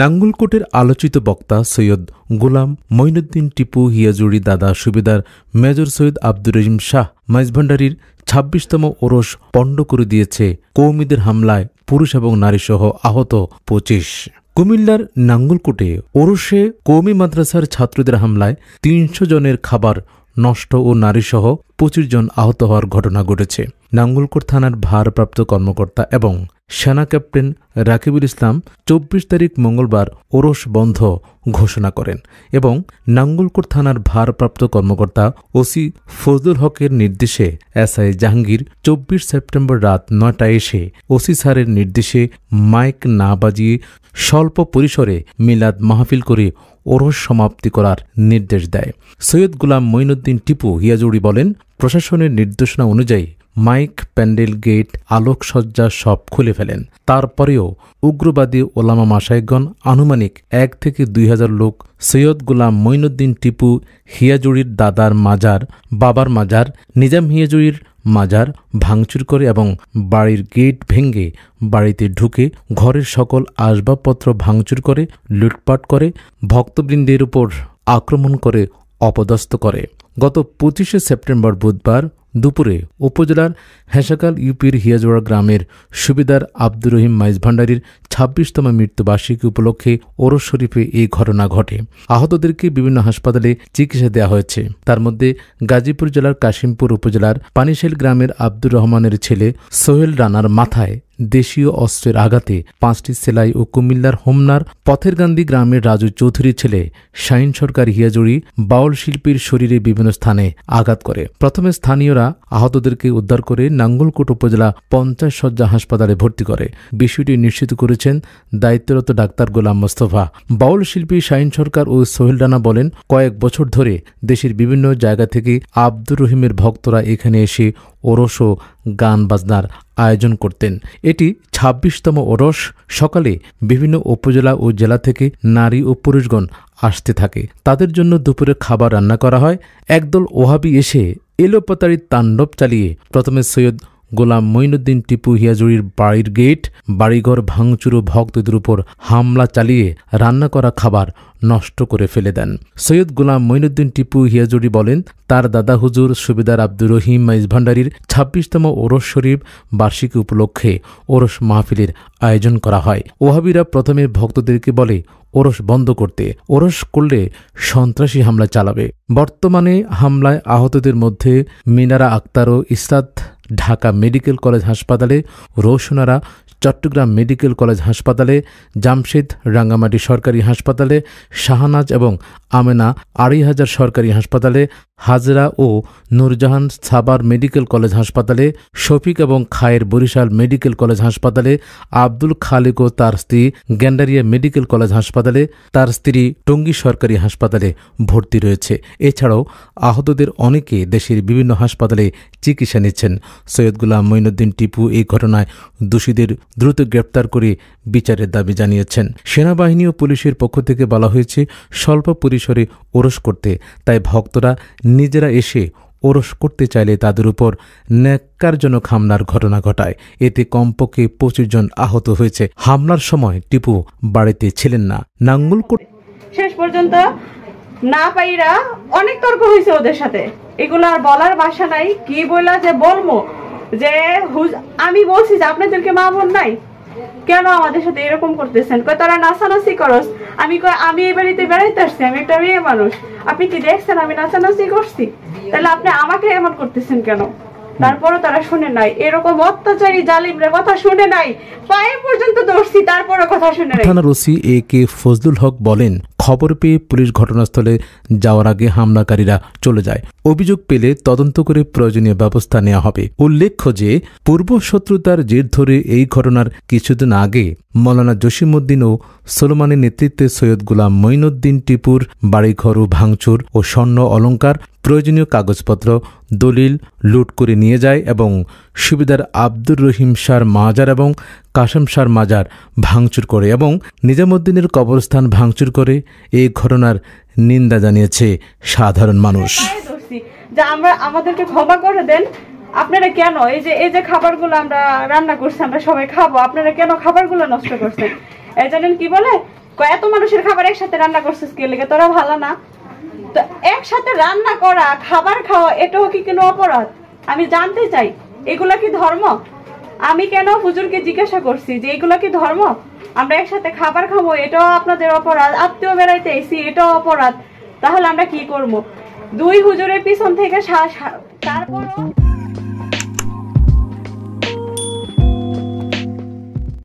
নাঙ্গলকোটের আলোচিত বক্তা সৈয়দ গোলাম মঈনুদ্দিন টিপু হিয়াজুড়ি দাদা সুবেদার মেজর সৈয়দ আব্দুর রহিম শাহ মাইজভান্ডারির ছাব্বিশতম ওরস পণ্ড করে দিয়েছে কৌমিদের হামলায় পুরুষ এবং নারীসহ আহত পঁচিশ কুমিল্লার নাঙ্গলকোটে ওরসে কৌমি মাদ্রাসার ছাত্রদের হামলায় তিনশো জনের খাবার নষ্ট ও নারীসহ পঁচিশ জন আহত হওয়ার ঘটনা ঘটেছে নাঙ্গলকোট থানার ভারপ্রাপ্ত কর্মকর্তা এবং সেনা ক্যাপ্টেন রাকিবুল ইসলাম চব্বিশ তারিখ মঙ্গলবার ওরস বন্ধ ঘোষণা করেন এবং নাঙ্গলকোট থানার ভারপ্রাপ্ত কর্মকর্তা ওসি ফজলুল হকের নির্দেশে এসআই জাহাঙ্গীর চব্বিশ সেপ্টেম্বর রাত নয়টায় এসে ওসি স্যারের নির্দেশে মাইক না বাজিয়ে স্বল্প পরিসরে মিলাদ মাহফিল করে ওরস সমাপ্তি করার নির্দেশ দেয় সৈয়দ গুলাম মঈনুদ্দিন টিপু হিয়াজুড়ি বলেন প্রশাসনের নির্দেশনা অনুযায়ী মাইক প্যান্ডেল গেট আলোকসজ্জা সব খুলে ফেলেন তারপরেও উগ্রবাদী ওলামা মাসাইগণ আনুমানিক এক থেকে দুই হাজার লোক সৈয়দ গোলাম মঈনুদ্দিন টিপু হিয়াজুড়ির দাদার মাজার বাবার মাজার নিজাম হিয়াজুড়ির মাজার ভাঙচুর করে এবং বাড়ির গেট ভেঙে বাড়িতে ঢুকে ঘরের সকল আসবাবপত্র ভাঙচুর করে লুটপাট করে ভক্তবৃন্দের উপর আক্রমণ করে অপদস্থ করে গত পঁচিশে সেপ্টেম্বর বুধবার দুপুরে উপজেলার হেসাকাল ইউপির হিয়াজোড়া গ্রামের সুবিদার আব্দুর রহিম মাইজ ভান্ডারির ছাব্বিশতম মৃত্যুবার্ষিকী উপলক্ষে ওরস শরীফে এই ঘটনা ঘটে আহতদেরকে বিভিন্ন হাসপাতালে চিকিৎসা দেওয়া হয়েছে তার মধ্যে গাজীপুর জেলার কাশিমপুর উপজেলার পানিশেল গ্রামের আব্দুর রহমানের ছেলে সোহেল রানার মাথায় দেশীয় অস্ত্রের আঘাতে পাঁচটি সেলাই ও কুমিল্লার হোমনার পথের গান্ধী গ্রামের রাজু চৌধুরীর ছেলে শাহিন সরকার হিয়াজুড়ি বাউল শিল্পীর শরীরে বিভিন্ন স্থানে আঘাত করে প্রথমে স্থানীয়রা আহতদেরকে উদ্ধার করে নাঙ্গলকোট উপজেলা পঞ্চাশ শয্যা হাসপাতালে ভর্তি করে বিষয়টি নিশ্চিত করেছেন দায়িত্বরত ডাক্তার গোলাম মোস্তফা বাউল শিল্পী শাহিন সরকার ও সোহেল রানা বলেন কয়েক বছর ধরে দেশের বিভিন্ন জায়গা থেকে আব্দুর রহিমের ভক্তরা এখানে এসে ওরস ও গান বাজনার আয়োজন করতেন এটি ছাব্বিশতম ওরস সকালে বিভিন্ন উপজেলা ও জেলা থেকে নারী ও পুরুষগণ আসতে থাকে তাদের জন্য দুপুরে খাবার রান্না করা হয় একদল ওহাবি এসে এলোপাতারি তাণ্ডব চালিয়ে প্রথমে সৈয়দ গোলাম মঈনুদ্দিন টিপু হিয়াজুরির বাড়ির গেট বাড়িঘর ভাঙচুর ও ভক্তদের উপর হামলা চালিয়ে রান্না করা খাবার নষ্ট করে ফেলে দেন সৈয়দ গোলাম মঈনুদ্দিন টিপু হিয়াজুরি বলেন তার দাদা হুজুর সুবিদার আব্দুর রহিম মাইজ ভান্ডারির ছাব্বিশতম ওরস শরীফ বার্ষিকী উপলক্ষে ওরস মাহফিলের আয়োজন করা হয় ওহাবিরা প্রথমে ভক্তদেরকে বলে ওরস বন্ধ করতে ওরস করলে সন্ত্রাসী হামলা চালাবে বর্তমানে হামলায় আহতদের মধ্যে মিনারা আক্তার ও ইস্তাদ ঢাকা মেডিকেল কলেজ হাসপাতালে রোশনারা চট্টগ্রাম মেডিকেল কলেজ হাসপাতালে জামশেদ রাঙ্গামাটি সরকারি হাসপাতালে শাহনাজ এবং আমেনা আড়াই হাজার সরকারি হাসপাতালে হাজরা ও নুরজাহান সাবার মেডিকেল কলেজ হাসপাতালে শফিক এবং খায়ের বরিশাল মেডিকেল কলেজ হাসপাতালে আব্দুল খালিক ও তার স্ত্রী গ্যান্ডারিয়া মেডিকেল কলেজ হাসপাতালে তার স্ত্রী টঙ্গী সরকারি হাসপাতালে ভর্তি রয়েছে এছাড়াও আহতদের অনেকে দেশের বিভিন্ন হাসপাতালে চিকিৎসা নিচ্ছেন সৈয়দ গুলাম মঈনুদ্দিন টিপু এই ঘটনায় দোষীদের দ্রুত গ্রেপ্তার করে বিচারের দাবি জানিয়েছেন সেনাবাহিনী ও পুলিশের পক্ষ থেকে বলা হয়েছে স্বল্প পরিসরে ওরস করতে তাই ভক্তরা নিজেরা এসে ওরস করতে চাইলে তাদের উপর ন্যাক্কারজনক হামলার ঘটনা ঘটায় এতে কমপক্ষে পঁচিশ জন আহত হয়েছে হামলার সময় টিপু বাড়িতে ছিলেন না নাঙ্গুল শেষ পর্যন্ত না পাইরা অনেক তর্ক হয়েছে ওদের সাথে এগুলো আর বলার বাসা নাই কি বললা যে বলবো যে আমি বলছি যে আপনাদেরকে মা বোন নাই কেন আমাদের সাথে এরকম করতেছেন কয় তারা নাচানাচি করস আমি কয় আমি এই বাড়িতে বেড়াইতে আসছি আমি একটা মেয়ে মানুষ আপনি কি দেখছেন আমি নাচানাচি করছি তাহলে আপনি আমাকে এমন করতেছেন কেন তারপরও তারা শুনে নাই এরকম অত্যাচারী জালিমরা কথা শুনে নাই পায়ে পর্যন্ত দর্শি তারপরও কথা শুনে নাই থানার ওসি এ কে ফজলুল হক বলেন খবর পেয়ে পুলিশ ঘটনাস্থলে যাওয়ার আগে হামলাকারীরা চলে যায় অভিযোগ পেলে তদন্ত করে প্রয়োজনীয় ব্যবস্থা নেওয়া হবে উল্লেখ্য যে পূর্ব শত্রুতার জের ধরে এই ঘটনার কিছুদিন আগে মৌলানা জসিমুদ্দিন ও সোলমানের নেতৃত্বে সৈয়দ গুলাম মঈনুদ্দিন টিপুর বাড়িঘর ও ভাঙচুর ও স্বর্ণ অলঙ্কার প্রয়োজনীয় কাগজপত্র দলিল লুট করে নিয়ে যায় এবং সুবিধার আব্দুর রহিম শাহর মাজার এবং কাশেম শাহর মাজার ভাঙচুর করে এবং নিজামুদ্দিনের কবরস্থান ভাঙচুর করে এই ঘটনার নিন্দা জানিয়েছে সাধারণ মানুষ যা আমরা আমাদেরকে ক্ষমা করে দেন আপনারা কেন এই যে এই যে খাবারগুলো আমরা রান্না করছি আমরা সবাই খাবো আপনারা কেন খাবারগুলো নষ্ট করছেন জানেন কি বলে এত মানুষের খাবার একসাথে রান্না করছিস কে লেগে তোরা ভালো না তো একসাথে রান্না করা খাবার খাওয়া এটাও কি কোনো অপরাধ আমি জানতে চাই এগুলা কি ধর্ম আমি কেন হুজুরকে জিজ্ঞাসা করছি যে এগুলা কি ধর্ম আমরা একসাথে খাবার খাবো এটাও আপনাদের অপরাধ আত্মীয় বেড়াইতে এসি এটাও অপরাধ তাহলে আমরা কি করব দুই হুজুরের পিছন থেকে তারপরও